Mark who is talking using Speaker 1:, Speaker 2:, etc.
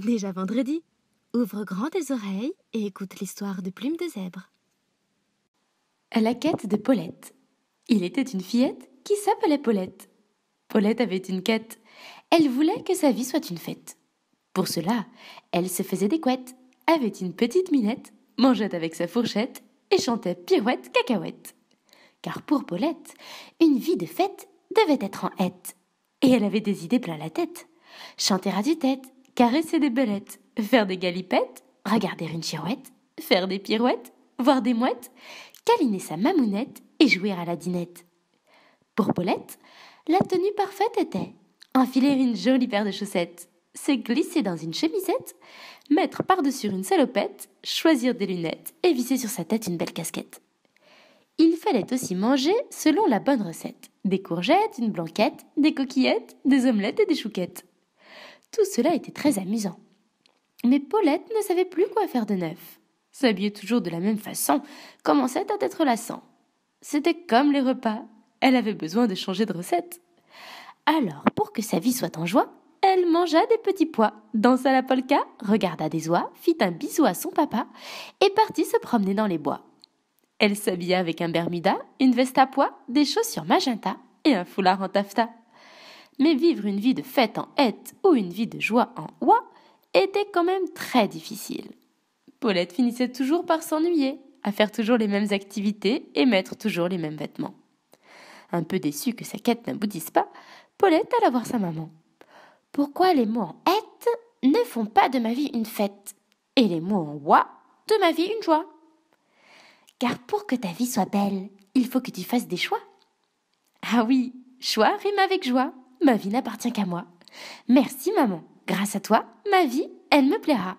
Speaker 1: Déjà vendredi. Ouvre grand tes oreilles et écoute l'histoire de Plume de Zèbre. La quête de Paulette. Il était une fillette qui s'appelait Paulette. Paulette avait une quête. Elle voulait que sa vie soit une fête. Pour cela, elle se faisait des couettes, avait une petite minette, mangeait avec sa fourchette et chantait pirouette cacahuète. Car pour Paulette, une vie de fête devait être en hête. Et elle avait des idées plein la tête. Chanter à du tête caresser des belettes, faire des galipettes, regarder une girouette, faire des pirouettes, voir des mouettes, câliner sa mamounette et jouer à la dinette. Pour Paulette, la tenue parfaite était enfiler une jolie paire de chaussettes, se glisser dans une chemisette, mettre par-dessus une salopette, choisir des lunettes et visser sur sa tête une belle casquette. Il fallait aussi manger selon la bonne recette des courgettes, une blanquette, des coquillettes, des omelettes et des chouquettes. Tout cela était très amusant. Mais Paulette ne savait plus quoi faire de neuf. S'habiller toujours de la même façon commençait à être lassant. C'était comme les repas. Elle avait besoin de changer de recette. Alors, pour que sa vie soit en joie, elle mangea des petits pois, dansa la polka, regarda des oies, fit un bisou à son papa et partit se promener dans les bois. Elle s'habilla avec un bermuda, une veste à pois, des chaussures magenta et un foulard en taffetas mais vivre une vie de fête en hête ou une vie de joie en oie était quand même très difficile. Paulette finissait toujours par s'ennuyer, à faire toujours les mêmes activités et mettre toujours les mêmes vêtements. Un peu déçue que sa quête n'aboutisse pas, Paulette alla voir sa maman. Pourquoi les mots en hête ne font pas de ma vie une fête et les mots en oie de ma vie une joie Car pour que ta vie soit belle, il faut que tu fasses des choix. Ah oui, choix rime avec joie ma vie n'appartient qu'à moi. Merci maman, grâce à toi, ma vie, elle me plaira.